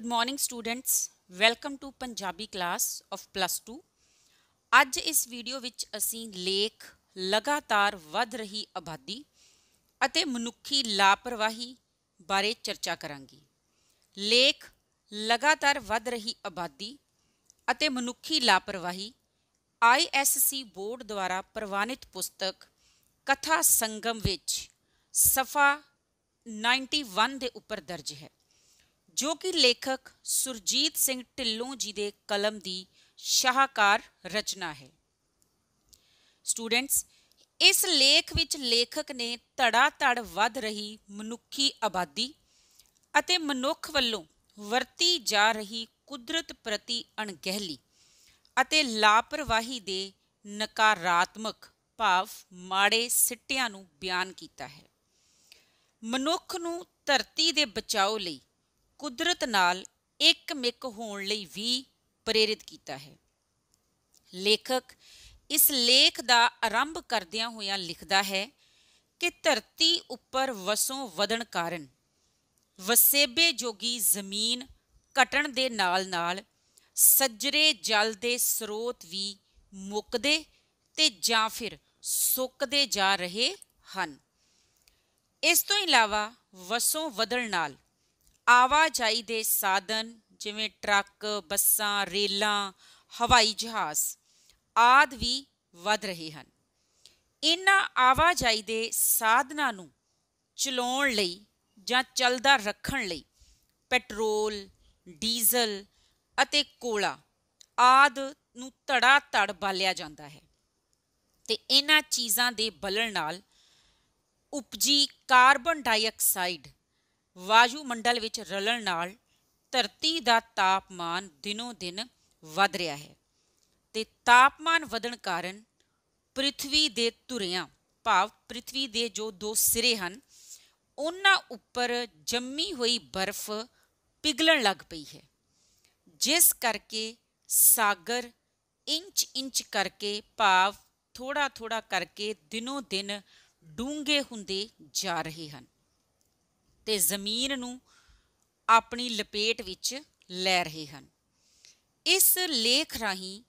good morning students welcome to Punjabi class of plus 2 ਅੱਜ ਇਸ video ਵਿੱਚ ਅਸੀਂ ਲੇਖ ਲਗਾਤਾਰ ਵੱਧ ਰਹੀ ਆਬਾਦੀ ਅਤੇ ਮਨੁੱਖੀ ਲਾਪਰਵਾਹੀ ਬਾਰੇ ਚਰਚਾ ਕਰਾਂਗੇ ਲੇਖ ਲਗਾਤਾਰ ਵੱਧ ਰਹੀ ਆਬਾਦੀ ਅਤੇ ਮਨੁੱਖੀ ਲਾਪਰਵਾਹੀ ਆਈਐਸਸੀ ਬੋਰਡ ਦੁਆਰਾ ਪ੍ਰਵਾਨਿਤ ਪੁਸਤਕ ਕਥਾ ਸੰਗਮ ਵਿੱਚ ਸਫਾ 91 ਦੇ ਉੱਪਰ ਦਰਜ ਹੈ ਜੋ ਕਿ ਲੇਖਕ ਸੁਰਜੀਤ ਸਿੰਘ ਢਿੱਲੋਂ ਜੀ ਦੇ ਕਲਮ ਦੀ ਸ਼ਾਹਕਾਰ ਰਚਨਾ ਹੈ ਸਟੂਡੈਂਟਸ ਇਸ ਲੇਖ ਵਿੱਚ ਲੇਖਕ ਨੇ ਧੜਾ ਧੜ ਵੱਧ ਰਹੀ ਮਨੁੱਖੀ ਆਬਾਦੀ ਅਤੇ ਮਨੁੱਖ ਵੱਲੋਂ ਵਰਤੀ ਜਾ ਰਹੀ ਕੁਦਰਤ ਪ੍ਰਤੀ ਅਣਗਹਿਲੀ ਅਤੇ ਲਾਪਰਵਾਹੀ ਦੇ ਨਕਾਰਾਤਮਕ ਭਾਵ ਮਾੜੇ ਸਿੱਟਿਆਂ ਨੂੰ ਬਿਆਨ ਕੀਤਾ ਹੈ ਮਨੁੱਖ ਨੂੰ ਧਰਤੀ ਦੇ ਬਚਾਓ ਲਈ ਕੁਦਰਤ ਨਾਲ ਇੱਕ ਮਿਕ ਹੋਣ ਲਈ ਵੀ ਪ੍ਰੇਰਿਤ ਕੀਤਾ ਹੈ ਲੇਖਕ ਇਸ ਲੇਖ ਦਾ ਆਰੰਭ ਕਰਦਿਆਂ ਹੋਇਆਂ ਲਿਖਦਾ ਹੈ ਕਿ ਧਰਤੀ ਉੱਪਰ ਵਸੋਂ ਵਧਣ ਕਾਰਨ ਵਸੇਬੇ ਜੋਗੀ ਜ਼ਮੀਨ ਘਟਣ ਦੇ ਨਾਲ-ਨਾਲ ਸੱਜਰੇ ਜਲ ਦੇ ਸਰੋਤ ਵੀ ਮੁੱਕਦੇ ਤੇ ਜਾਂ ਫਿਰ ਸੁੱਕਦੇ ਜਾ ਰਹੇ ਹਨ ਇਸ ਤੋਂ ਇਲਾਵਾ ਵਸੋਂ ਵਧਣ ਨਾਲ ਆਵਾਜਾਈ ਦੇ ਸਾਧਨ ਜਿਵੇਂ ਟਰੱਕ ਬੱਸਾਂ ਰੇਲਾਂ ਹਵਾਈ ਜਹਾਜ਼ ਆਦ ਵੀ ਵੱਧ ਰਹੇ ਹਨ ਇਹਨਾਂ ਆਵਾਜਾਈ ਦੇ ਸਾਧਨਾਂ ਨੂੰ ਚਲਾਉਣ ਲਈ ਜਾਂ ਚੱਲਦਾ ਰੱਖਣ ਲਈ ਪੈਟਰੋਲ ਡੀਜ਼ਲ ਅਤੇ ਕੋਲਾ ਆਦ ਨੂੰ ਧੜਾ ਧੜ ਬਾਲਿਆ ਜਾਂਦਾ ਹੈ ਤੇ ਇਹਨਾਂ ਚੀਜ਼ਾਂ ਦੇ ਬਲਣ ਨਾਲ ਉਪਜੀ ਕਾਰਬਨ ਡਾਈਆਕਸਾਈਡ ਵਾਯੂ ਮੰਡਲ ਵਿੱਚ ਰਲਣ ਨਾਲ ਧਰਤੀ ਦਾ ਤਾਪਮਾਨ ਦਿਨੋ ਦਿਨ ਵਧ ਰਿਹਾ ਹੈ ਤੇ ਤਾਪਮਾਨ ਵਧਣ ਕਾਰਨ ਪ੍ਰithvi ਦੇ ਧੁਰਿਆਂ ਭਾਵ ਪ੍ਰithvi ਦੇ ਜੋ ਦੋ ਸਿਰੇ ਹਨ ਉਹਨਾਂ ਉੱਪਰ ਜੰਮੀ ਹੋਈ ਬਰਫ਼ ਪਿਘਲਣ ਲੱਗ ਪਈ ਹੈ ਜਿਸ ਕਰਕੇ ਸਾਗਰ ਇੰਚ ਇੰਚ ਕਰਕੇ ਭਾਵ ਥੋੜਾ ਥੋੜਾ ਕਰਕੇ ਦਿਨੋ ਦਿਨ ਡੂੰਘੇ ਹੁੰਦੇ ਜਾ ਰਹੇ ਹਨ ਤੇ ਜ਼ਮੀਨ ਨੂੰ ਆਪਣੀ ਲਪੇਟ ਵਿੱਚ ਲੈ ਰਹੇ ਹਨ ਇਸ ਲੇਖ ਰਾਹੀਂ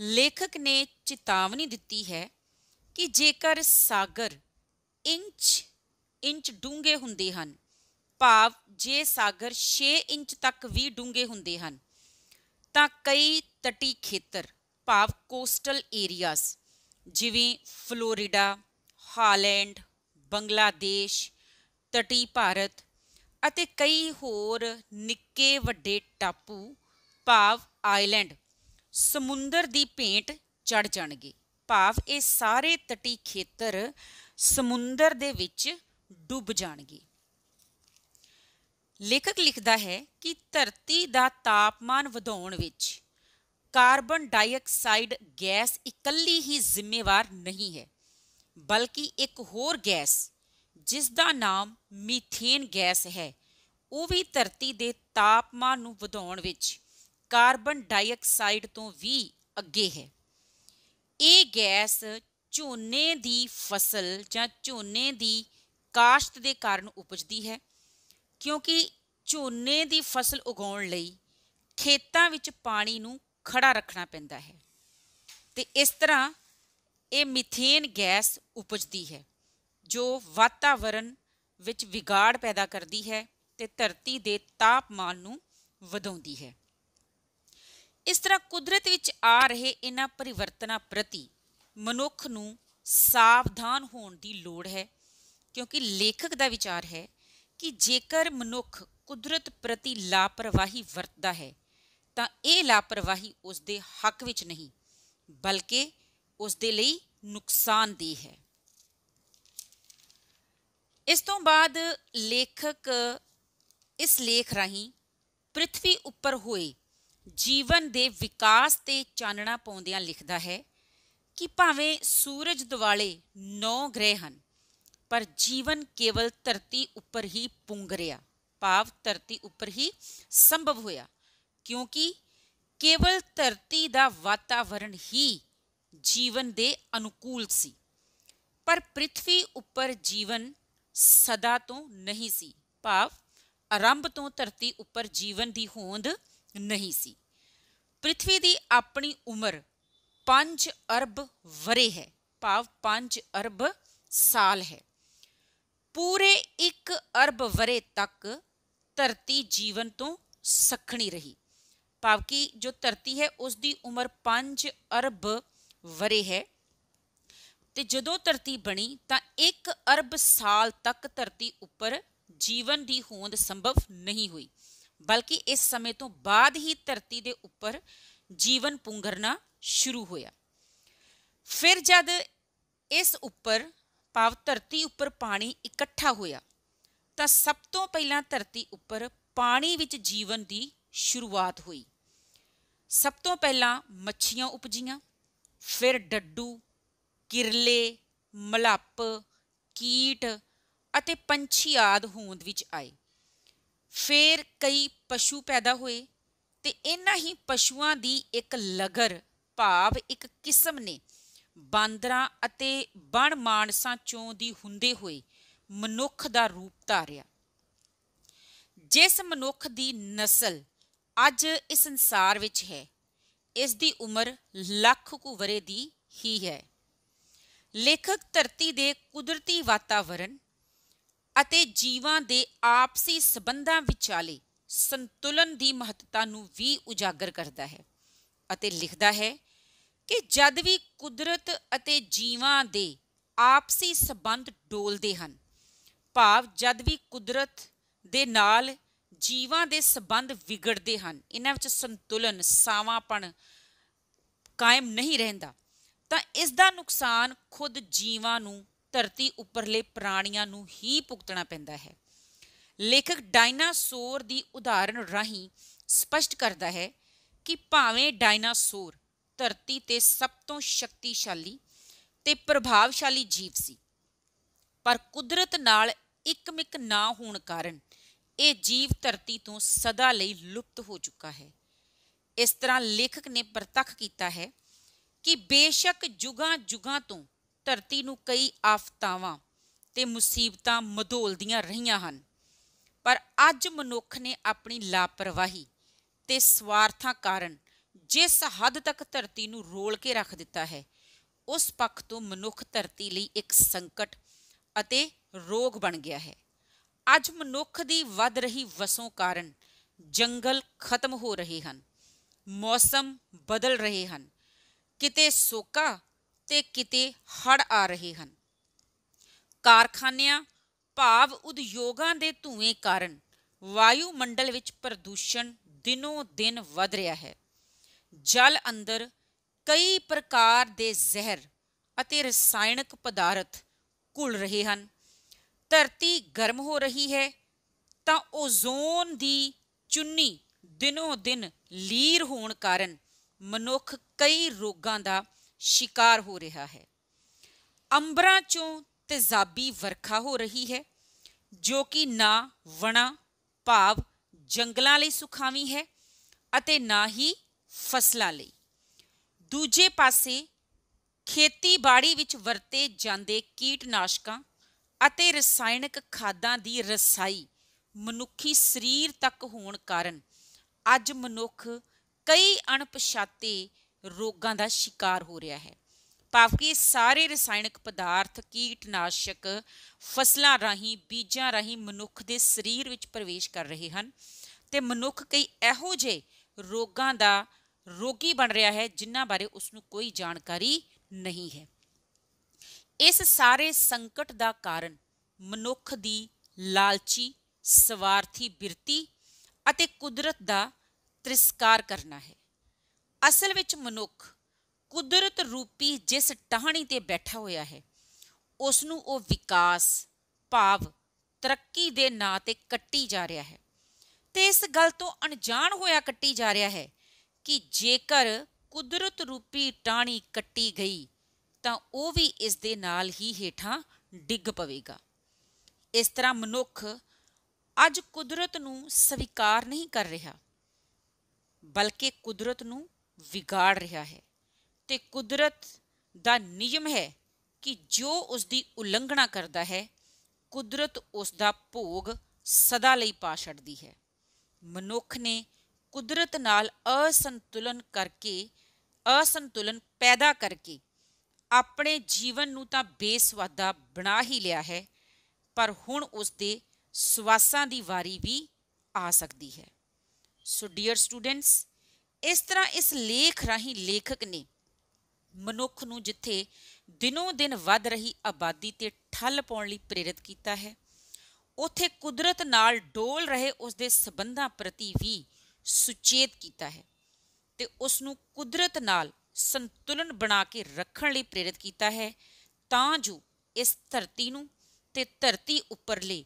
ਲੇਖਕ ਨੇ ਚੇਤਾਵਨੀ ਦਿੱਤੀ ਹੈ ਕਿ ਜੇਕਰ ਸਾਗਰ ਇੰਚ ਇੰਚ ਡੂੰਘੇ ਹੁੰਦੇ ਹਨ ਭਾਵ ਜੇ ਸਾਗਰ 6 ਇੰਚ ਤੱਕ ਵੀ ਡੂੰਘੇ ਹੁੰਦੇ ਹਨ ਤਾਂ ਕਈ ਤਟੀ ਖੇਤਰ ਭਾਵ ਕੋਸਟਲ ਏਰੀਆਜ਼ ਜਿਵੇਂ ਫਲੋਰੀਡਾ ਹਾਲੈਂਡ ਬੰਗਲਾਦੇਸ਼ ਤਟੀ ਭਾਰਤ ਅਤੇ ਕਈ ਹੋਰ ਨਿੱਕੇ ਵੱਡੇ ਟਾਪੂ ਭਾਵ ਆਈਲੈਂਡ ਸਮੁੰਦਰ ਦੀ ਪੇਂਟ ਚੜ ਜਾਣਗੇ ਭਾਵ ਇਹ ਸਾਰੇ ਤਟੀ ਖੇਤਰ ਸਮੁੰਦਰ ਦੇ ਵਿੱਚ ਡੁੱਬ ਜਾਣਗੇ ਲੇਖਕ ਲਿਖਦਾ ਹੈ ਕਿ ਧਰਤੀ ਦਾ ਤਾਪਮਾਨ ਵਧਾਉਣ ਵਿੱਚ ਕਾਰਬਨ ਡਾਈਆਕਸਾਈਡ ਗੈਸ ਇਕੱਲੀ ਹੀ ਜ਼ਿੰਮੇਵਾਰ ਨਹੀਂ ਹੈ ਬਲਕਿ ਇੱਕ ਹੋਰ ਗੈਸ ਜਿਸ ਦਾ ਨਾਮ ਮੀਥੇਨ ਗੈਸ ਹੈ ਉਹ ਵੀ ਧਰਤੀ ਦੇ ਤਾਪਮਾਨ ਨੂੰ ਵਧਾਉਣ ਵਿੱਚ ਕਾਰਬਨ ਡਾਈਆਕਸਾਈਡ ਤੋਂ ਵੀ ਅੱਗੇ ਹੈ ਇਹ ਗੈਸ ਝੋਨੇ ਦੀ ਫਸਲ ਜਾਂ ਝੋਨੇ ਦੀ ਕਾਸ਼ਤ ਦੇ ਕਾਰਨ ਉਪਜਦੀ ਹੈ ਕਿਉਂਕਿ ਝੋਨੇ ਦੀ ਫਸਲ ਉਗਾਉਣ ਲਈ ਖੇਤਾਂ ਵਿੱਚ ਪਾਣੀ ਨੂੰ ਖੜਾ ਰੱਖਣਾ ਪੈਂਦਾ ਹੈ ਤੇ ਇਸ ਤਰ੍ਹਾਂ ਇਹ ਮੀਥੇਨ ਗੈਸ ਉਪਜਦੀ ਹੈ ਜੋ ਵਾਤਾਵਰਣ ਵਿੱਚ ਵਿਗਾੜ ਪੈਦਾ ਕਰਦੀ ਹੈ ਤੇ ਧਰਤੀ ਦੇ ਤਾਪਮਾਨ ਨੂੰ ਵਧਾਉਂਦੀ ਹੈ ਇਸ ਤਰ੍ਹਾਂ ਕੁਦਰਤ ਵਿੱਚ ਆ ਰਹੇ ਇਹਨਾਂ ਪਰਿਵਰਤਨਾਂ ਪ੍ਰਤੀ ਮਨੁੱਖ ਨੂੰ ਸਾਵਧਾਨ ਹੋਣ ਦੀ ਲੋੜ ਹੈ ਕਿਉਂਕਿ ਲੇਖਕ ਦਾ ਵਿਚਾਰ ਹੈ ਕਿ ਜੇਕਰ ਮਨੁੱਖ ਕੁਦਰਤ ਪ੍ਰਤੀ ਲਾਪਰਵਾਹੀ ਵਰਤਦਾ ਹੈ ਤਾਂ ਇਹ ਲਾਪਰਵਾਹੀ ਉਸ ਦੇ ਹੱਕ ਵਿੱਚ ਨਹੀਂ ਬਲਕਿ ਉਸ ਦੇ ਲਈ ਨੁਕਸਾਨਦੇਹ ਹੈ ਇਸ ਤੋਂ ਬਾਅਦ ਲੇਖਕ ਇਸ ਲੇਖ ਰਾਹੀਂ ਪ੍ਰithvi ਉੱਪਰ ਹੋਏ ਜੀਵਨ ਦੇ ਵਿਕਾਸ ਤੇ ਚਾਨਣਾ ਪਾਉਂਦਿਆਂ ਲਿਖਦਾ ਹੈ ਕਿ ਭਾਵੇਂ ਸੂਰਜ ਦਿਵਾਲੇ 9 ਗ੍ਰਹਿ ਹਨ ਪਰ ਜੀਵਨ ਕੇਵਲ ਧਰਤੀ ਉੱਪਰ ਹੀ ਪੁੰਗ ਰਿਹਾ ਭਾਵ ਧਰਤੀ ਉੱਪਰ ਹੀ ਸੰਭਵ ਹੋਇਆ ਕਿਉਂਕਿ ਕੇਵਲ ਧਰਤੀ ਦਾ ਵਾਤਾਵਰਣ ਹੀ ਜੀਵਨ ਦੇ ਅਨੁਕੂਲ ਸੀ ਪਰ ਪ੍ਰithvi ਉੱਪਰ ਜੀਵਨ ਸਦਾ ਤੋਂ ਨਹੀਂ ਸੀ ਭਾਵ ਆਰੰਭ ਤੋਂ ਧਰਤੀ ਉੱਪਰ ਜੀਵਨ ਦੀ ਹੋਂਦ ਨਹੀਂ ਸੀ ਪ੍ਰithvi ਦੀ ਆਪਣੀ ਉਮਰ 5 ਅਰਬ ਵਰੇ ਹੈ ਭਾਵ 5 ਅਰਬ ਸਾਲ ਹੈ ਪੂਰੇ 1 ਅਰਬ ਵਰੇ ਤੱਕ ਧਰਤੀ ਜੀਵਨ ਤੋਂ ਸਖਣੀ ਰਹੀ ਭਾਵ ਕਿ ਜੋ ਧਰਤੀ ਹੈ ਉਸ ਦੀ ਉਮਰ 5 ਅਰਬ ਵਰੇ ਹੈ ਤੇ ਜਦੋਂ ਧਰਤੀ ਬਣੀ ਤਾਂ 1 ਅਰਬ ਸਾਲ ਤੱਕ ਧਰਤੀ ਉੱਪਰ ਜੀਵਨ ਦੀ ਹੋਂਦ ਸੰਭਵ ਨਹੀਂ ਹੋਈ ਬਲਕਿ ਇਸ ਸਮੇਂ ਤੋਂ ਬਾਅਦ ਹੀ ਧਰਤੀ ਦੇ ਉੱਪਰ ਜੀਵਨ ਪੁੰਗਰਨਾ ਸ਼ੁਰੂ ਹੋਇਆ ਫਿਰ ਜਦ ਇਸ ਉੱਪਰ ਪਾਵ ਧਰਤੀ ਉੱਪਰ ਪਾਣੀ ਇਕੱਠਾ ਹੋਇਆ ਤਾਂ ਸਭ ਤੋਂ ਪਹਿਲਾਂ ਧਰਤੀ ਉੱਪਰ ਪਾਣੀ ਵਿੱਚ ਜੀਵਨ ਦੀ ਸ਼ੁਰੂਆਤ ਹੋਈ ਸਭ ਤੋਂ ਪਹਿਲਾਂ ਮੱਛੀਆਂ ਉਪਜੀਆਂ ਫਿਰ ਡੱਡੂ ਕਿਰਲੇ ਮਲੱਪ ਕੀਟ ਅਤੇ ਪੰਛੀ ਆਦ ਹੋਂਦ ਵਿੱਚ ਆਏ ਫੇਰ ਕਈ ਪਸ਼ੂ ਪੈਦਾ ਹੋਏ ਤੇ ਇਹਨਾਂ ਹੀ ਪਸ਼ੂਆਂ ਦੀ ਇੱਕ ਲਗਰ ਭਾਵ ਇੱਕ ਕਿਸਮ ਨੇ ਬਾਂਦਰਾਂ ਅਤੇ ਬਣ ਮਾਨਸਾਂ ਚੋਂ ਦੀ ਹੁੰਦੇ ਹੋਏ ਮਨੁੱਖ ਦਾ ਰੂਪ ਧਾਰਿਆ ਜਿਸ ਮਨੁੱਖ ਦੀ ਨਸਲ ਅੱਜ ਇਸ ਸੰਸਾਰ ਵਿੱਚ ਹੈ ਇਸ ਦੀ ਉਮਰ ਲੱਖ ਕੁ ਵਰੇ ਦੀ ਹੀ ਹੈ ਲੇਖਕ ਧਰਤੀ ਦੇ ਕੁਦਰਤੀ ਵਾਤਾਵਰਣ ਅਤੇ ਜੀਵਾਂ ਦੇ ਆਪਸੀ ਸਬੰਧਾਂ ਵਿਚਾਲੇ ਸੰਤੁਲਨ ਦੀ ਮਹੱਤਤਾ ਨੂੰ ਵੀ ਉਜਾਗਰ ਕਰਦਾ ਹੈ ਅਤੇ ਲਿਖਦਾ ਹੈ ਕਿ ਜਦ ਵੀ ਕੁਦਰਤ ਅਤੇ ਜੀਵਾਂ ਦੇ ਆਪਸੀ ਸਬੰਧ ਡੋਲਦੇ ਹਨ ਭਾਵ ਜਦ ਵੀ ਕੁਦਰਤ ਦੇ ਨਾਲ ਜੀਵਾਂ ਦੇ ਸਬੰਧ ਵਿਗੜਦੇ ਹਨ ਇਹਨਾਂ ਵਿੱਚ ਸੰਤੁਲਨ ਸਾਵਾਂਪਣ ਕਾਇਮ ਨਹੀਂ ਰਹਿੰਦਾ ਤਾਂ ਇਸ ਦਾ ਨੁਕਸਾਨ ਖੁਦ ਜੀਵਾਂ ਨੂੰ ਧਰਤੀ ਉੱਪਰਲੇ ਪ੍ਰਾਣੀਆਂ ਨੂੰ ਹੀ ਭੁਗਤਣਾ ਪੈਂਦਾ ਹੈ ਲੇਖਕ ਡਾਇਨਾਸੌਰ ਦੀ ਉਦਾਹਰਣ ਰਾਹੀਂ ਸਪਸ਼ਟ ਕਰਦਾ ਹੈ ਕਿ ਭਾਵੇਂ ਡਾਇਨਾਸੌਰ ਧਰਤੀ ਤੇ ਸਭ ਤੋਂ ਸ਼ਕਤੀਸ਼ਾਲੀ ਤੇ ਪ੍ਰਭਾਵਸ਼ਾਲੀ ਜੀਵ ਸੀ ਪਰ ਕੁਦਰਤ ਨਾਲ ਇੱਕਮਿਕ ਨਾ ਹੋਣ ਕਾਰਨ ਇਹ ਜੀਵ ਧਰਤੀ ਤੋਂ ਸਦਾ ਲਈ ਲੁਪਤ ਹੋ ਚੁੱਕਾ ਹੈ ਇਸ ਤਰ੍ਹਾਂ ਲੇਖਕ ਨੇ ਪ੍ਰਤੱਖ ਕੀਤਾ ਹੈ ਕਿ ਬੇਸ਼ੱਕ ਜੁਗਾਂ ਜੁਗਾਂ ਤੋਂ ਧਰਤੀ ਨੂੰ ਕਈ ਆਫਤਾਵਾਂ ਤੇ ਮੁਸੀਬਤਾਂ ਮਧੋਲਦੀਆਂ ਰਹੀਆਂ ਹਨ ਪਰ ਅੱਜ ਮਨੁੱਖ ਨੇ ਆਪਣੀ ਲਾਪਰਵਾਹੀ ਤੇ ਸਵਾਰਥਾਂ ਕਾਰਨ ਜਿਸ ਹੱਦ ਤੱਕ ਧਰਤੀ ਨੂੰ ਰੋਲ ਕੇ ਰੱਖ ਦਿੱਤਾ ਹੈ ਉਸ ਪੱਖ ਤੋਂ ਮਨੁੱਖ ਧਰਤੀ ਲਈ ਇੱਕ ਸੰਕਟ ਅਤੇ ਰੋਗ ਬਣ ਗਿਆ ਹੈ ਅੱਜ ਮਨੁੱਖ ਦੀ ਵੱਧ ਰਹੀ ਵਸੋਂ ਕਾਰਨ ਜੰਗਲ ਖਤਮ ਹੋ ਰਹੇ ਹਨ ਮੌਸਮ ਬਦਲ ਰਹੇ ਹਨ ਕਿਤੇ ਸੋਕਾ ਤੇ ਕਿਤੇ ਹੜ ਆ ਰਹੇ ਹਨ ਕਾਰਖਾਨਿਆਂ ਭਾਵ ਉਦਯੋਗਾਂ ਦੇ ਧੂਏ ਕਾਰਨ ਵਾਯੂ ਮੰਡਲ ਵਿੱਚ ਪ੍ਰਦੂਸ਼ਣ ਦਿਨੋ ਦਿਨ ਵਧ ਰਿਹਾ ਹੈ ਜਲ ਅੰਦਰ ਕਈ ਪ੍ਰਕਾਰ ਦੇ ਜ਼ਹਿਰ ਅਤੇ ਰਸਾਇਣਕ ਪਦਾਰਥ ਘੁਲ ਰਹੇ ਹਨ ਧਰਤੀ ਗਰਮ ਹੋ ਰਹੀ ਹੈ ਤਾਂ ਓਜ਼ੋਨ ਦੀ ਚੁੰਨੀ ਦਿਨੋ ਦਿਨ ਲੀਰ ਹੋਣ ਕਾਰਨ ਮਨੁੱਖ ਕਈ ਰੋਗਾਂ ਦਾ ਸ਼ਿਕਾਰ ਹੋ ਰਿਹਾ ਹੈ ਅੰਬਰਾਂ ਚੋਂ ਤੇਜ਼ਾਬੀ ਵਰਖਾ ਹੋ ਰਹੀ ਹੈ ਜੋ ਕਿ ਨਾ ਵਣਾ ਭਾਵ ਜੰਗਲਾਂ ਲਈ ਸੁਖਾਵੀ ਹੈ ਅਤੇ ਨਾ ਹੀ ਫਸਲਾਂ ਲਈ ਦੂਜੇ ਪਾਸੇ ਖੇਤੀਬਾੜੀ ਵਿੱਚ ਵਰਤੇ ਜਾਂਦੇ ਕੀਟਨਾਸ਼ਕਾਂ ਅਤੇ ਰਸਾਇਣਕ ਖਾਦਾਂ ਦੀ ਰਸਾਈ ਮਨੁੱਖੀ ਸਰੀਰ ਤੱਕ ਹੋਣ ਕਾਰਨ ਅੱਜ ਮਨੁੱਖ ਕਈ ਅਣਪਛਾਤੇ ਰੋਗਾਂ ਦਾ ਸ਼ਿਕਾਰ ਹੋ ਰਿਹਾ ਹੈ ਭਾਵ ਕਿ ਸਾਰੇ ਰਸਾਇਣਕ ਪਦਾਰਥ ਕੀਟਨਾਸ਼ਕ ਫਸਲਾਂ ਰਾਹੀਂ ਬੀਜਾਂ ਰਾਹੀਂ ਮਨੁੱਖ ਦੇ ਸਰੀਰ ਵਿੱਚ ਪ੍ਰਵੇਸ਼ ਕਰ ਰਹੇ ਹਨ ਤੇ ਮਨੁੱਖ ਕਈ ਇਹੋ ਜਿਹੇ ਰੋਗਾਂ ਦਾ ਰੋਗੀ ਬਣ ਰਿਹਾ ਹੈ ਜਿਨ੍ਹਾਂ ਬਾਰੇ ਉਸ ਨੂੰ ਕੋਈ ਜਾਣਕਾਰੀ ਨਹੀਂ ਹੈ ਇਸ ਸਾਰੇ ਸੰਕਟ ਦਾ ਕਾਰਨ ਮਨੁੱਖ ਦੀ ਲਾਲਚੀ ਸਵਾਰਥੀ ਬਿਰਤੀ ਅਤੇ ਕੁਦਰਤ ਦਾ ਤ੍ਰਿਸਕਾਰ ਕਰਨਾ ਹੈ ਅਸਲ ਵਿੱਚ ਮਨੁੱਖ ਕੁਦਰਤ ਰੂਪੀ ਜਿਸ ਟਾਹਣੀ ਤੇ ਬੈਠਾ ਹੋਇਆ ਹੈ ਉਸ ਨੂੰ ਉਹ ਵਿਕਾਸ ਭਾਵ ਤਰੱਕੀ ਦੇ ਨਾਂ ਤੇ ਕੱਟੀ ਜਾ ਰਿਹਾ ਹੈ ਤੇ ਇਸ ਗੱਲ ਤੋਂ ਅਣਜਾਣ ਹੋਇਆ ਕੱਟੀ ਜਾ ਰਿਹਾ ਹੈ ਕਿ ਜੇਕਰ ਕੁਦਰਤ ਰੂਪੀ ਟਾਣੀ ਕੱਟੀ ਗਈ ਤਾਂ ਉਹ ਵੀ ਇਸ ਦੇ ਨਾਲ ਹੀ ਹੀਠਾਂ ਡਿੱਗ ਪਵੇਗਾ ਇਸ ਤਰ੍ਹਾਂ ਮਨੁੱਖ ਅੱਜ ਕੁਦਰਤ ਨੂੰ ਸਵੀਕਾਰ ਨਹੀਂ ਕਰ ਰਿਹਾ ਬਲਕਿ ਕੁਦਰਤ ਨੂੰ ਵਿਗਾੜ ਰਿਹਾ ਹੈ ਤੇ ਕੁਦਰਤ ਦਾ ਨਿਯਮ ਹੈ ਕਿ ਜੋ ਉਸ ਦੀ ਉਲੰਘਣਾ ਕਰਦਾ ਹੈ ਕੁਦਰਤ ਉਸ ਦਾ ਭੋਗ ਸਦਾ ਲਈ ਪਾ ਛੱਡਦੀ ਹੈ ਮਨੁੱਖ ਨੇ ਕੁਦਰਤ ਨਾਲ ਅਸੰਤੁਲਨ ਕਰਕੇ ਅਸੰਤੁਲਨ ਪੈਦਾ ਕਰਕੇ ਆਪਣੇ ਜੀਵਨ ਨੂੰ ਤਾਂ ਬੇਸਵਾਦਾ ਬਣਾ ਹੀ ਲਿਆ ਹੈ ਪਰ ਹੁਣ ਉਸ ਦੇ ਸਵਾਸਾਂ ਦੀ ਵਾਰੀ ਵੀ ਆ ਸਕਦੀ ਹੈ ਸੋ ਡੀਅਰ ਸਟੂਡੈਂਟਸ ਇਸ ਤਰ੍ਹਾਂ ਇਸ ਲੇਖ ਰਾਹੀਂ ਲੇਖਕ ਨੇ ਮਨੁੱਖ ਨੂੰ ਜਿੱਥੇ ਦਿਨੋਂ ਦਿਨ ਵੱਧ ਰਹੀ ਆਬਾਦੀ ਤੇ ਠੱਲ ਪਾਉਣ ਲਈ ਪ੍ਰੇਰਿਤ ਕੀਤਾ ਹੈ ਉਥੇ ਕੁਦਰਤ ਨਾਲ ਡੋਲ ਰਹੇ ਉਸ ਦੇ ਸਬੰਧਾਂ ਪ੍ਰਤੀ ਵੀ ਸੁਚੇਤ ਕੀਤਾ ਹੈ ਤੇ ਉਸ ਨੂੰ ਕੁਦਰਤ ਨਾਲ ਸੰਤੁਲਨ ਬਣਾ ਕੇ ਰੱਖਣ ਲਈ ਪ੍ਰੇਰਿਤ ਕੀਤਾ ਹੈ ਤਾਂ ਜੋ ਇਸ ਧਰਤੀ ਨੂੰ ਤੇ ਧਰਤੀ ਉੱਪਰਲੇ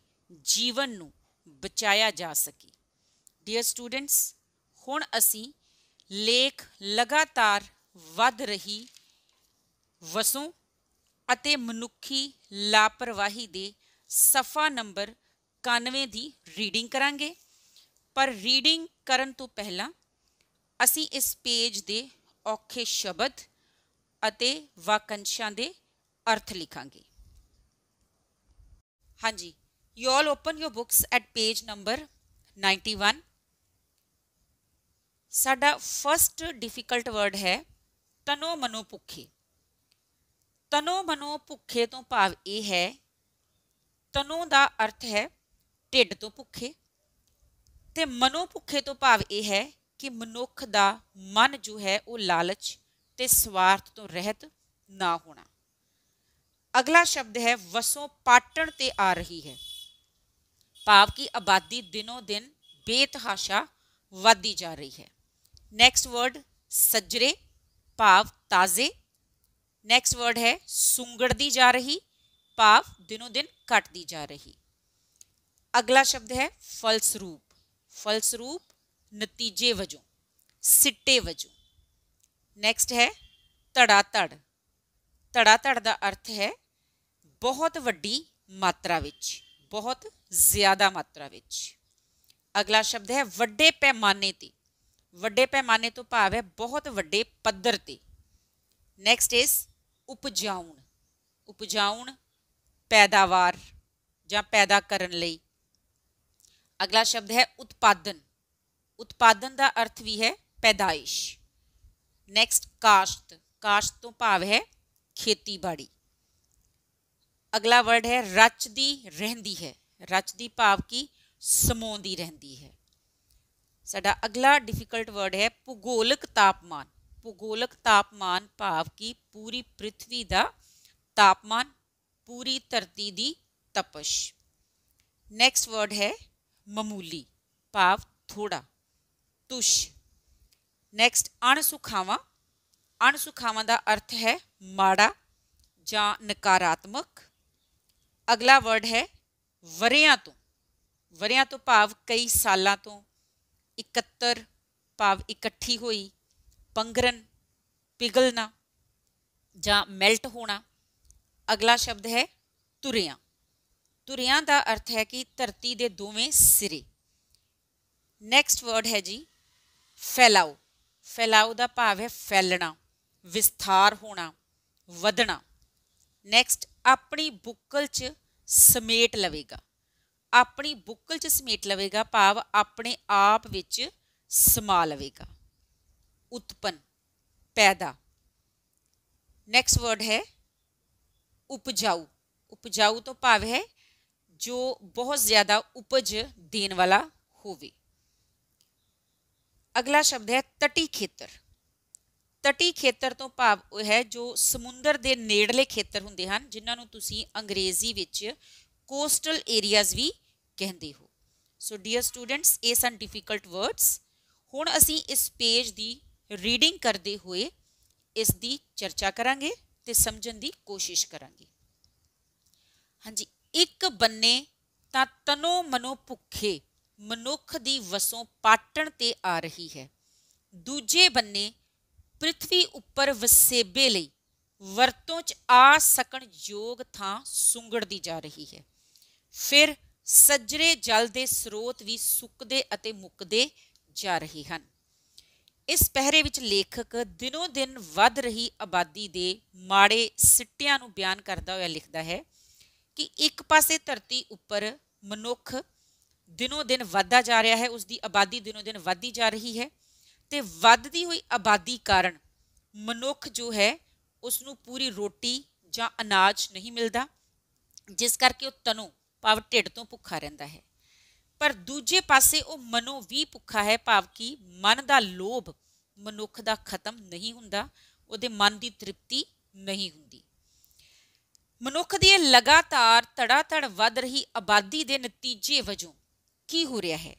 ਜੀਵਨ ਨੂੰ ਬਚਾਇਆ ਜਾ ਸਕੇ ਡੀਅਰ ਸਟੂਡੈਂਟਸ ਹੁਣ ਅਸੀਂ ਲੇਖ ਲਗਾਤਾਰ ਵੱਧ ਰਹੀ ਵਸੂ ਅਤੇ ਮਨੁੱਖੀ ਲਾਪਰਵਾਹੀ ਦੇ ਸਫਾ ਨੰਬਰ 91 ਦੀ ਰੀਡਿੰਗ ਕਰਾਂਗੇ ਪਰ ਰੀਡਿੰਗ ਕਰਨ ਤੋਂ ਪਹਿਲਾਂ ਅਸੀਂ ਇਸ ਪੇਜ ਦੇ ਔਖੇ ਸ਼ਬਦ ਅਤੇ ਵਾਕੰਸ਼ਾਂ ਦੇ ਅਰਥ ਲਿਖਾਂਗੇ ਹਾਂਜੀ you all open your books at page number 91 ਸਾਡਾ ਫਰਸਟ ਡਿਫਿਕਲਟ ਵਰਡ ਹੈ ਤਨੋ ਮਨੋ ਭੁੱਖੇ ਤਨੋ ਮਨੋ ਭੁੱਖੇ ਤੋਂ ਭਾਵ ਇਹ ਹੈ ਤਨੋ ਦਾ ਅਰਥ ਹੈ ਢਿੱਡ ਤੋਂ ਭੁੱਖੇ ਤੇ ਮਨੋ ਭੁੱਖੇ ਤੋਂ ਭਾਵ ਇਹ ਹੈ ਕਿ ਮਨੁੱਖ ਦਾ ਮਨ ਜੋ ਹੈ ਉਹ ਲਾਲਚ ਤੇ ਸਵਾਰਥ ਤੋਂ ਰਹਿਤ ਨਾ ਹੋਣਾ ਅਗਲਾ ਸ਼ਬਦ ਹੈ ਵਸੋਂ ਪਾਟਣ ਤੇ ਆ ਰਹੀ ਹੈ ਭਾਵ ਕੀ ਆਬਾਦੀ ਦਿਨੋ ਦਿਨ ਬੇਤਹਾਸ਼ਾ ਵਧਦੀ ਜਾ ਰਹੀ ਹੈ ਨੈਕਸਟ ਵਰਡ ਸੱਜਰੇ ਭਾਵ ਤਾਜ਼ੇ ਨੈਕਸਟ ਵਰਡ ਹੈ ਸੁੰਗੜਦੀ ਜਾ ਰਹੀ ਭਾਵ ਦਿਨੋ ਦਿਨ ਘਟਦੀ ਜਾ ਰਹੀ ਅਗਲਾ ਸ਼ਬਦ ਹੈ ਫਲਸਰੂਪ ਫਲਸਰੂਪ ਨਤੀਜੇ ਵਜੋਂ ਸਿੱਟੇ ਵਜੋਂ ਨੈਕਸਟ ਹੈ ਧੜਾ ਧੜ ਧੜਾ ਧੜ ਦਾ ਅਰਥ ਹੈ ਬਹੁਤ ਵੱਡੀ ਮਾਤਰਾ ਵਿੱਚ ਬਹੁਤ ਜ਼ਿਆਦਾ ਮਾਤਰਾ ਵਿੱਚ ਅਗਲਾ ਸ਼ਬਦ ਹੈ ਵੱਡੇ ਪੈਮਾਨੇ ਤੇ ਵੱਡੇ ਪੈਮਾਨੇ ਤੋਂ ਭਾਵ ਹੈ ਬਹੁਤ ਵੱਡੇ ਪੱਧਰ ਤੇ ਨੈਕਸਟ ਇਜ਼ ਉਪਜਾਉਣ ਉਪਜਾਉਣ ਪੈਦਾਵਾਰ ਜਾਂ ਪੈਦਾ ਕਰਨ ਲਈ ਅਗਲਾ ਸ਼ਬਦ ਹੈ ਉਤਪਾਦਨ ਉਤਪਾਦਨ ਦਾ ਅਰਥ ਵੀ ਹੈ ਪੈਦਾਇਸ਼ ਨੈਕਸਟ ਕਾਸ਼ਤ ਕਾਸ਼ਤ ਤੋਂ ਭਾਵ ਹੈ ਖੇਤੀਬਾੜੀ ਅਗਲਾ ਵਰਡ ਹੈ ਰਚਦੀ ਰਹਿੰਦੀ ਹੈ ਰਚਦੀ ਭਾਵ ਕੀ ਸਮੋਂਦੀ ਰਹਿੰਦੀ ਹੈ ਸਾਡਾ ਅਗਲਾ ਡਿਫਿਕਲਟ ਵਰਡ ਹੈ ਭੂਗੋਲਿਕ ਤਾਪਮਾਨ ਭੂਗੋਲਿਕ ਤਾਪਮਾਨ ਭਾਵ ਕਿ ਪੂਰੀ ਪ੍ਰithvi ਦਾ ਤਾਪਮਾਨ ਪੂਰੀ ਧਰਤੀ ਦੀ ਤਪਸ਼ ਨੈਕਸਟ ਵਰਡ ਹੈ ਮਮੂਲੀ ਭਾਵ ਥੋੜਾ ਤੁਸ਼ ਨੈਕਸਟ ਅਣਸੁਖਾਵਾਂ ਅਣਸੁਖਾਵਾਂ ਦਾ ਅਰਥ ਹੈ ਮਾੜਾ ਜਾਂ ਨਕਾਰਾਤਮਕ ਅਗਲਾ ਵਰਡ ਹੈ ਵਰਿਆਂ ਤੋਂ ਵਰਿਆਂ ਤੋਂ ਭਾਵ ਕਈ ਸਾਲਾਂ ਤੋਂ ਇਕੱਤਰ ਭਾਵ ਇਕੱਠੀ ਹੋਈ ਪੰਗਰਨ ਪਿਗਲਣਾ ਜਾਂ ਮੈਲਟ ਹੋਣਾ ਅਗਲਾ ਸ਼ਬਦ ਹੈ ਤੁਰਿਆਂ ਤੁਰਿਆਂ ਦਾ ਅਰਥ ਹੈ ਕਿ ਧਰਤੀ ਦੇ ਦੋਵੇਂ ਸਿਰੇ ਨੈਕਸਟ ਵਰਡ ਹੈ ਜੀ ਫੈਲਾਉ ਫੈਲਾਉ ਦਾ ਭਾਵ ਹੈ ਫੈਲਣਾ ਵਿਸਥਾਰ ਹੋਣਾ ਵਧਣਾ ਨੈਕਸਟ ਆਪਣੀ ਬੁੱਕਲ 'ਚ ਸਮੇਟ ਲਵੇਗਾ ਆਪਣੀ ਬੁੱਕਲ 'ਚ ਸਮੇਟ ਲਵੇਗਾ ਭਾਵ ਆਪਣੇ ਆਪ ਵਿੱਚ ਸਮਾ ਲਵੇਗਾ ਉਤਪਨ ਪੈਦਾ ਨੈਕਸਟ ਵਰਡ ਹੈ ਉਪਜਾਊ ਉਪਜਾਊ ਤੋਂ ਭਾਵ ਹੈ ਜੋ ਬਹੁਤ ਜ਼ਿਆਦਾ ਉਪਜ ਦੇਣ ਵਾਲਾ ਹੋਵੇ ਅਗਲਾ ਸ਼ਬਦ ਹੈ ਤਟੀ ਖੇਤਰ ਤਟੀ ਖੇਤਰ ਤੋਂ ਭਾਵ ਉਹ ਹੈ ਜੋ ਸਮੁੰਦਰ ਦੇ ਨੇੜਲੇ ਖੇਤਰ ਹੁੰਦੇ ਹਨ ਜਿਨ੍ਹਾਂ ਨੂੰ ਤੁਸੀਂ ਅੰਗਰੇਜ਼ੀ ਵਿੱਚ ਕੋਸਟਲ ਏਰੀਆਜ਼ ਵੀ ਕਹਿੰਦੇ ਹੋ ਸੋ ਡੀਅਰ ਸਟੂਡੈਂਟਸ ਇਹ ਸਨ ਡਿਫਿਕਲਟ ਵਰਡਸ ਹੁਣ ਅਸੀਂ ਇਸ ਪੇਜ ਦੀ ਰੀਡਿੰਗ ਕਰਦੇ ਹੋਏ ਇਸ ਦੀ ਚਰਚਾ ਕਰਾਂਗੇ ਤੇ ਸਮਝਣ ਦੀ ਕੋਸ਼ਿਸ਼ ਕਰਾਂਗੇ ਹਾਂਜੀ ਇੱਕ ਬੰਨੇ ਤਾਂ ਤਨੋ ਮਨੋ ਭੁੱਖੇ ਮਨੁੱਖ ਦੀ ਵਸੋਂ ਪਾਟਣ ਤੇ ਆ ਰਹੀ ਹੈ ਦੂਜੇ ਬੰਨੇ ਪ੍ਰithvi ਉੱਪਰ ਵਸੇਬੇ ਲਈ ਵਰਤੋਂ 'ਚ ਆ ਸਕਣ ਯੋਗ ਥਾਂ ਸੁੰਗੜਦੀ ਜਾ ਰਹੀ ਹੈ ਫਿਰ ਸੱਜਰੇ ਜਲ ਦੇ ਸਰੋਤ ਵੀ ਸੁੱਕਦੇ ਅਤੇ ਮੁੱਕਦੇ ਜਾ ਰਹੇ ਹਨ ਇਸ ਪਹਿਰੇ ਵਿੱਚ ਲੇਖਕ ਦਿਨੋ ਦਿਨ ਵੱਧ ਰਹੀ ਆਬਾਦੀ ਦੇ ਮਾੜੇ ਸਿੱਟਿਆਂ ਨੂੰ ਬਿਆਨ ਕਰਦਾ ਹੋਇਆ ਲਿਖਦਾ ਹੈ ਕਿ ਇੱਕ ਪਾਸੇ ਧਰਤੀ ਉੱਪਰ ਮਨੁੱਖ ਦਿਨੋ ਦਿਨ ਵਧਦਾ ਜਾ ਰਿਹਾ ਹੈ ਉਸ ਦੀ ਆਬਾਦੀ ਦਿਨੋ ਦਿਨ ਵਧਦੀ ਜਾ ਰਹੀ ਹੈ ਤੇ ਵੱਧਦੀ ਹੋਈ ਆਬਾਦੀ ਕਾਰਨ ਮਨੁੱਖ ਜੋ ਹੈ ਉਸ ਨੂੰ ਪੂਰੀ ਰੋਟੀ ਜਾਂ ਅਨਾਜ ਨਹੀਂ ਮਿਲਦਾ ਜਿਸ ਕਰਕੇ ਉਹ ਤਨੋਂ ਭਾਵ ਢਿੱਡ ਤੋਂ ਭੁੱਖਾ ਰਹਿੰਦਾ ਹੈ ਪਰ ਦੂਜੇ ਪਾਸੇ ਉਹ ਮਨੋ ਵੀ ਭੁੱਖਾ ਹੈ ਭਾਵ ਕਿ ਮਨ ਦਾ ਲੋਭ ਮਨੁੱਖ ਦਾ ਖਤਮ ਨਹੀਂ ਹੁੰਦਾ ਉਹਦੇ ਮਨ ਦੀ ਤ੍ਰਿਪਤੀ ਨਹੀਂ ਹੁੰਦੀ ਮਨੁੱਖ ਦੀ ਇਹ ਲਗਾਤਾਰ ਧੜਾਧੜ ਵੱਧ ਰਹੀ ਆਬਾਦੀ ਦੇ ਨਤੀਜੇ ਵਜੋਂ ਕੀ ਹੋ ਰਿਹਾ ਹੈ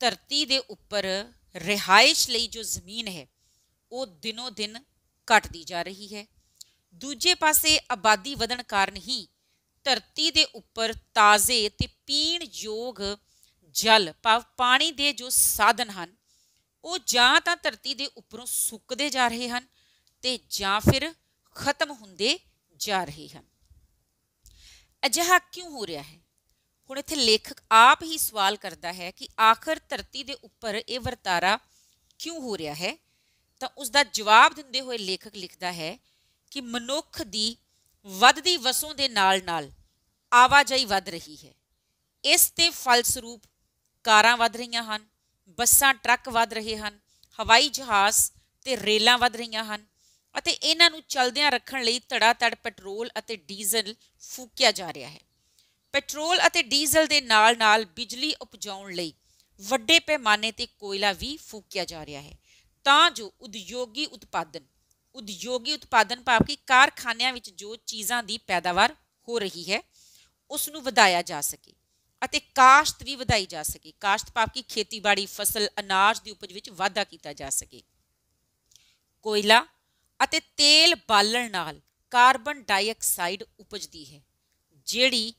ਧਰਤੀ ਦੇ ਉੱਪਰ ਰਿਹਾਇਸ਼ ਲਈ ਜੋ ਜ਼ਮੀਨ ਹੈ ਉਹ ਦਿਨੋ ਦਿਨ ਘਟਦੀ ਜਾ ਰਹੀ ਹੈ ਦੂਜੇ ਪਾਸੇ ਆਬਾਦੀ ਵਧਣ ਕਾਰਨ ਹੀ ਧਰਤੀ ਦੇ ਉੱਪਰ ਤਾਜ਼ੇ ਤੇ ਪੀਣ ਯੋਗ ਜਲ ਭਾਵ ਪਾਣੀ ਦੇ ਜੋ ਸਾਧਨ ਹਨ ਉਹ ਜਾਂ ਤਾਂ ਧਰਤੀ ਦੇ ਉੱਪਰੋਂ ਸੁੱਕਦੇ ਜਾ ਰਹੇ ਹਨ ਤੇ ਜਾਂ ਫਿਰ ਖਤਮ ਹੁੰਦੇ ਜਾ ਰਹੇ ਹਨ ਅਜਿਹਾ ਕਿਉਂ ਹੋ ਰਿਹਾ ਹੈ ਹੁਣ ਇੱਥੇ ਲੇਖਕ ਆਪ ਹੀ ਸਵਾਲ ਕਰਦਾ ਹੈ ਕਿ ਆਖਰ ਧਰਤੀ ਦੇ ਉੱਪਰ ਇਹ ਵਰਤਾਰਾ ਕਿਉਂ ਹੋ ਰਿਹਾ ਹੈ ਤਾਂ ਉਸ ਦਾ ਜਵਾਬ ਦਿੰਦੇ ਹੋਏ ਲੇਖਕ ਲਿਖਦਾ ਹੈ ਕਿ ਮਨੁੱਖ ਦੀ ਵੱਧਦੀ ਵਸੋਂ ਦੇ ਨਾਲ-ਨਾਲ ਆਵਾਜਾਈ ਵੱਧ ਰਹੀ ਹੈ ਇਸ ਤੇ ਫਲਸਰੂਪ ਕਾਰਾਂ ਵੱਧ ਰਹੀਆਂ ਹਨ ਬੱਸਾਂ ਟਰੱਕ ਵੱਧ ਰਹੇ ਹਨ ਹਵਾਈ ਜਹਾਜ਼ ਤੇ ਰੇਲਾਂ ਵੱਧ ਰਹੀਆਂ ਹਨ ਅਤੇ ਇਹਨਾਂ ਨੂੰ ਚਲਦਿਆਂ ਰੱਖਣ ਲਈ ਧੜਾ-ਧੜ ਪੈਟਰੋਲ ਅਤੇ ਡੀਜ਼ਲ ਫੂਕਿਆ ਜਾ ਰਿਹਾ ਹੈ ਪੈਟਰੋਲ ਅਤੇ ਡੀਜ਼ਲ ਦੇ ਨਾਲ-ਨਾਲ ਬਿਜਲੀ ਉਪਜਾਉਣ ਲਈ ਵੱਡੇ ਪੈਮਾਨੇ ਤੇ ਕੋਇਲਾ ਵੀ ਫੂਕਿਆ ਜਾ ਰਿਹਾ ਹੈ ਤਾਂ ਜੋ ਉਦਯੋਗੀ ਉਤਪਾਦਨ ਉਦਯੋਗੀ ਉਤਪਾਦਨ ਭਾਵ ਕਿ ਕਾਰਖਾਨਿਆਂ ਵਿੱਚ ਜੋ ਚੀਜ਼ਾਂ ਦੀ ਪੈਦਾਵਾਰ ਹੋ ਰਹੀ ਹੈ ਉਸ ਨੂੰ ਵਧਾਇਆ ਜਾ ਸਕੇ ਅਤੇ ਕਾਸ਼ਤ ਵੀ ਵਧਾਈ ਜਾ ਸਕੇ ਕਾਸ਼ਤ ਭਾਵ ਕਿ ਖੇਤੀਬਾੜੀ ਫਸਲ ਅਨਾਜ ਦੀ ਉਪਜ ਵਿੱਚ ਵਾਧਾ ਕੀਤਾ ਜਾ ਸਕੇ ਕੋਇਲਾ ਅਤੇ ਤੇਲ ਬਾਲਣ ਨਾਲ ਕਾਰਬਨ ਡਾਈਆਕਸਾਈਡ ਉਪਜਦੀ ਹੈ ਜਿਹੜੀ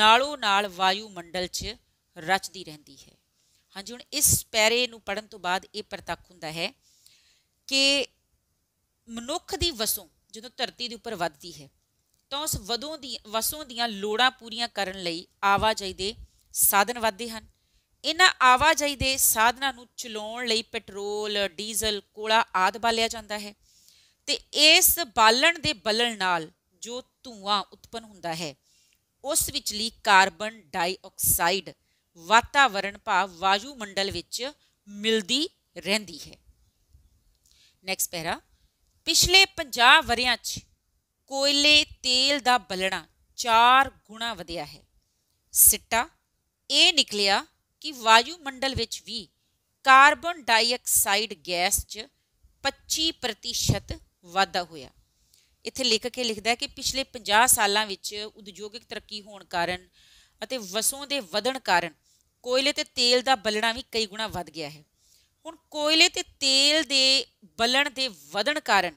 ਨਾਲੋਂ ਨਾਲ ਵਾਯੂ ਮੰਡਲ 'ਚ ਰਚਦੀ ਰਹਿੰਦੀ ਹੈ ਹਾਂਜੀ ਹੁਣ ਇਸ ਪੈਰੇ ਨੂੰ ਪੜਨ ਤੋਂ ਬਾਅਦ ਇਹ ਪ੍ਰਤੱਖ ਹੁੰਦਾ ਹੈ ਕਿ ਮਨੁੱਖ ਦੀ ਵਸੋਂ ਜਦੋਂ ਧਰਤੀ ਦੇ ਉੱਪਰ ਵੱਧਦੀ ਹੈ ਤਾਂ ਉਸ ਵਧੋਂ ਦੀ ਵਸੋਂ ਦੀਆਂ ਲੋੜਾਂ ਪੂਰੀਆਂ ਕਰਨ ਲਈ ਆਵਾਜਾਈ ਦੇ ਸਾਧਨ ਵੱਧਦੇ ਹਨ ਇਹਨਾਂ ਆਵਾਜਾਈ ਦੇ ਸਾਧਨਾਂ ਨੂੰ ਚਲਾਉਣ ਲਈ ਪੈਟਰੋਲ ਡੀਜ਼ਲ ਕੋਲਾ ਆਦ ਬਾਲਿਆ ਜਾਂਦਾ ਹੈ ਤੇ ਇਸ ਬਾਲਣ ਦੇ ਬਲਣ ਨਾਲ ਜੋ ਧੂਆਂ ਉਤਪਨ ਹੁੰਦਾ ਹੈ ਉਸ ਵਿੱਚਲੀ ਕਾਰਬਨ ਡਾਈਆਕਸਾਈਡ ਵਾਤਾਵਰਣ ਭਾਵ ਵਾਯੂ ਮੰਡਲ ਵਿੱਚ ਮਿਲਦੀ ਰਹਿੰਦੀ ਹੈ ਨੈਕਸਟ ਪੈਰਾ ਪਿਛਲੇ 50 ਵਰਿਆਂ 'ਚ ਕੋਇਲੇ ਤੇਲ ਦਾ ਬਲਣਾ 4 ਗੁਣਾ ਵਧਿਆ ਹੈ ਸਿੱਟਾ ਇਹ ਨਿਕਲਿਆ ਕਿ ਵਾਯੂਮੰਡਲ ਵਿੱਚ ਵੀ ਕਾਰਬਨ ਡਾਈਆਕਸਾਈਡ ਗੈਸ 'ਚ 25% ਵਾਧਾ ਹੋਇਆ ਇੱਥੇ ਲਿਖ ਕੇ ਲਿਖਦਾ ਹੈ ਕਿ ਪਿਛਲੇ 50 ਸਾਲਾਂ ਵਿੱਚ ਉਦਯੋਗਿਕ ਤਰੱਕੀ ਹੋਣ ਕਾਰਨ ਅਤੇ ਵਸੋਂ ਦੇ ਵਧਣ ਕਾਰਨ ਕੋਇਲੇ ਤੇ ਤੇਲ ਦਾ ਬਲਣਾ ਵੀ ਕਈ ਗੁਣਾ ਵੱਧ ਗਿਆ ਹੈ ਹੁਣ ਕੋਇਲੇ ਤੇ ਤੇਲ ਦੇ ਬਲਣ ਦੇ ਵਧਣ ਕਾਰਨ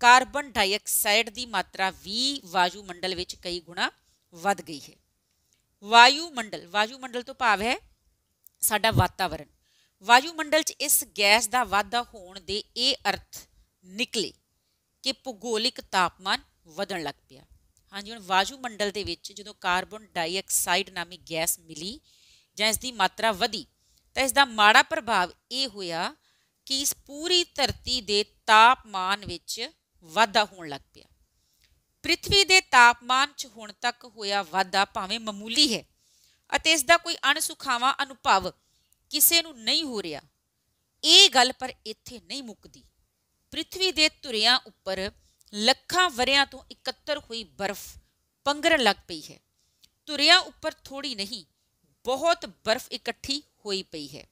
ਕਾਰਬਨ ਡਾਈਆਕਸਾਈਡ ਦੀ ਮਾਤਰਾ ਵੀ ਵਾਯੂ ਮੰਡਲ ਵਿੱਚ ਕਈ ਗੁਣਾ ਵੱਧ ਗਈ ਹੈ ਵਾਯੂ ਮੰਡਲ ਵਾਯੂ ਮੰਡਲ ਤੋਂ ਭਾਵ ਹੈ ਸਾਡਾ ਵਾਤਾਵਰਣ ਵਾਯੂ ਮੰਡਲ 'ਚ ਇਸ ਗੈਸ ਦਾ ਵਾਧਾ ਹੋਣ ਦੇ ਇਹ ਅਰਥ ਨਿਕਲੇ ਕਿ ਭੂਗੋਲਿਕ ਤਾਪਮਾਨ ਵਧਣ ਲੱਗ ਪਿਆ ਹਾਂਜੀ ਹੁਣ ਵਾਯੂ ਮੰਡਲ ਦੇ ਵਿੱਚ ਜਦੋਂ ਕਾਰਬਨ ਡਾਈਆਕਸਾਈਡ ਨਾਮੀ ਗੈਸ ਮਿਲੀ ਜਾਂ ਇਸ ਦੀ ਮਾਤਰਾ ਵਧੀ ਤਾਂ ਇਸ ਦਾ ਮਾੜਾ ਪ੍ਰਭਾਵ ਇਹ ਹੋਇਆ ਕਿ ਇਸ ਪੂਰੀ ਧਰਤੀ ਦੇ ਤਾਪਮਾਨ ਵਿੱਚ ਵਾਧਾ ਹੋਣ ਲੱਗ ਪਿਆ ਪ੍ਰithvi ਦੇ ਤਾਪਮਾਨ 'ਚ ਹੁਣ ਤੱਕ ਹੋਇਆ ਵਾਧਾ ਭਾਵੇਂ ਮਾਮੂਲੀ ਹੈ ਅਤੇ ਇਸ ਦਾ ਕੋਈ ਅਣਸੁਖਾਵਾਂ ਅਨੁਭਵ ਕਿਸੇ ਨੂੰ ਨਹੀਂ ਹੋ ਰਿਹਾ ਇਹ ਗੱਲ ਪਰ ਇੱਥੇ ਨਹੀਂ ਮੁੱਕਦੀ ਪ੍ਰithvi ਦੇ ਧੁਰਿਆਂ ਉੱਪਰ ਲੱਖਾਂ ਵਰਿਆਂ ਤੋਂ ਇਕੱਤਰ ਹੋਈ ਬਰਫ਼ ਪੰਗਰਨ ਲੱਗ ਪਈ ਹੈ ਧੁਰਿਆਂ ਉੱਪਰ ਥੋੜੀ ਨਹੀਂ ਬਹੁਤ ਬਰਫ਼ ਇਕੱਠੀ ਹੋਈ ਪਈ ਹੈ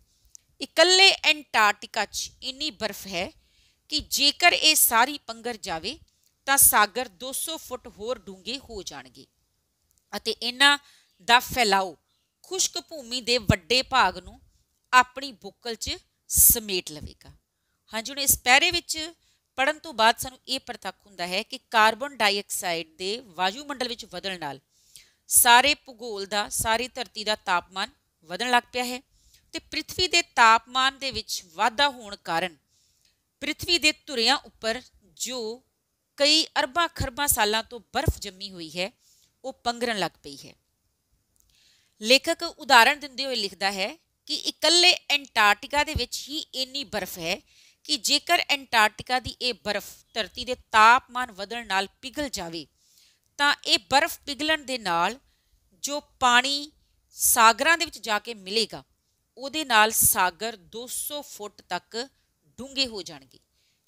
ਇਕੱਲੇ ਐਂਟਾਰਕਟਿਕਾ 'ਚ ਇੰਨੀ ਬਰਫ਼ ਹੈ ਕਿ ਜੇਕਰ ਇਹ ਸਾਰੀ ਪੰਗਰ ਜਾਵੇ ਤਾਂ ਸਾਗਰ 200 ਫੁੱਟ ਹੋਰ ਡੂੰਘੇ ਹੋ ਜਾਣਗੇ ਅਤੇ ਇਹਨਾਂ ਦਾ ਫੈਲਾਓ ਖੁਸ਼ਕ ਭੂਮੀ ਦੇ ਵੱਡੇ ਭਾਗ ਨੂੰ ਆਪਣੀ ਬੁੱਕਲ 'ਚ ਸਮੇਟ ਲਵੇਗਾ ਹਾਂਜੀ ਹੁਣ ਇਸ ਪੈਰੇ ਵਿੱਚ ਪੜਨ ਤੋਂ ਬਾਅਦ ਸਾਨੂੰ ਇਹ ਪ੍ਰਤੱਖ ਹੁੰਦਾ ਹੈ ਕਿ ਕਾਰਬਨ ਡਾਈਆਕਸਾਈਡ ਦੇ ਵਾਯੂ ਮੰਡਲ ਵਿੱਚ ਵਧਣ ਨਾਲ ਸਾਰੇ ਭੂਗੋਲ ਦਾ ਸਾਰੀ ਧਰਤੀ ਦਾ ਤਾਪਮਾਨ ਵਧਣ ਲੱਗ ਪਿਆ ਹੈ ਤੇ ਪ੍ਰithvi ਦੇ ਤਾਪਮਾਨ ਦੇ ਵਿੱਚ ਵਾਧਾ ਹੋਣ ਕਾਰਨ ਪ੍ਰithvi ਦੇ ਧੁਰਿਆਂ ਉੱਪਰ ਜੋ ਕਈ ਅਰਬਾਂ ਖਰਬਾਂ ਸਾਲਾਂ ਤੋਂ ਬਰਫ਼ ਜੰਮੀ ਹੋਈ ਹੈ ਉਹ ਪੰਗਰਨ ਲੱਗ ਪਈ ਹੈ ਲੇਖਕ ਉਦਾਹਰਣ ਦਿੰਦੇ ਹੋਏ ਲਿਖਦਾ ਹੈ ਕਿ ਇਕੱਲੇ ਐਂਟਾਰਕਟਿਕਾ ਦੇ ਵਿੱਚ ਹੀ ਇੰਨੀ ਬਰਫ਼ ਹੈ ਕਿ ਜੇਕਰ ਐਂਟਾਰਕਟਿਕਾ ਦੀ ਇਹ ਬਰਫ਼ ਧਰਤੀ ਦੇ ਤਾਪਮਾਨ ਵਧਣ ਨਾਲ ਪਿਘਲ ਜਾਵੇ ਤਾਂ ਇਹ ਬਰਫ਼ ਪਿਘਲਣ ਦੇ ਨਾਲ ਜੋ ਪਾਣੀ ਸਾਗਰਾਂ ਦੇ ਵਿੱਚ ਜਾ ਕੇ ਮਿਲੇਗਾ ਉਹਦੇ ਨਾਲ ਸਾਗਰ 200 ਫੁੱਟ ਤੱਕ ਡੂੰਘੇ ਹੋ ਜਾਣਗੇ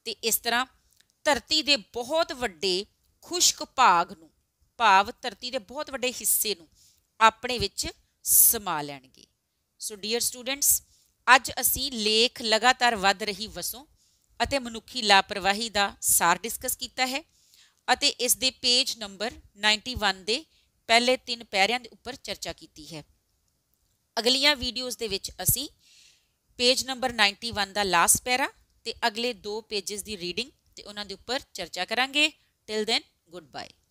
ਤੇ ਇਸ ਤਰ੍ਹਾਂ ਧਰਤੀ ਦੇ ਬਹੁਤ ਵੱਡੇ ਖੁਸ਼ਕ ਭਾਗ ਨੂੰ ਭਾਵ ਧਰਤੀ ਦੇ ਬਹੁਤ ਵੱਡੇ ਹਿੱਸੇ ਨੂੰ ਆਪਣੇ ਵਿੱਚ ਸਮਾ ਲੈਣਗੇ ਸੋ ਡੀਅਰ ਸਟੂਡੈਂਟਸ ਅੱਜ ਅਸੀਂ ਲੇਖ ਲਗਾਤਾਰ ਵੱਧ ਰਹੀ ਵਸੋਂ ਅਤੇ ਮਨੁੱਖੀ ਲਾਪਰਵਾਹੀ ਦਾ ਸਾਰ ਡਿਸਕਸ ਕੀਤਾ ਹੈ ਅਤੇ ਇਸ ਦੇ ਪੇਜ ਨੰਬਰ 91 ਦੇ ਪਹਿਲੇ ਤਿੰਨ ਪੈਰਿਆਂ ਦੇ ਉੱਪਰ ਚਰਚਾ ਕੀਤੀ ਹੈ ਅਗਲੀਆਂ ਵੀਡੀਓਜ਼ ਦੇ ਵਿੱਚ ਅਸੀਂ ਪੇਜ ਨੰਬਰ 91 ਦਾ ਲਾਸਟ ਪੈਰਾ ਤੇ ਅਗਲੇ ਦੋ ਪੇजेस ਦੀ ਰੀਡਿੰਗ ਤੇ ਉਹਨਾਂ ਦੇ ਉੱਪਰ ਚਰਚਾ ਕਰਾਂਗੇ ਟਿਲ ਦੈਨ ਗੁੱਡ ਬਾਏ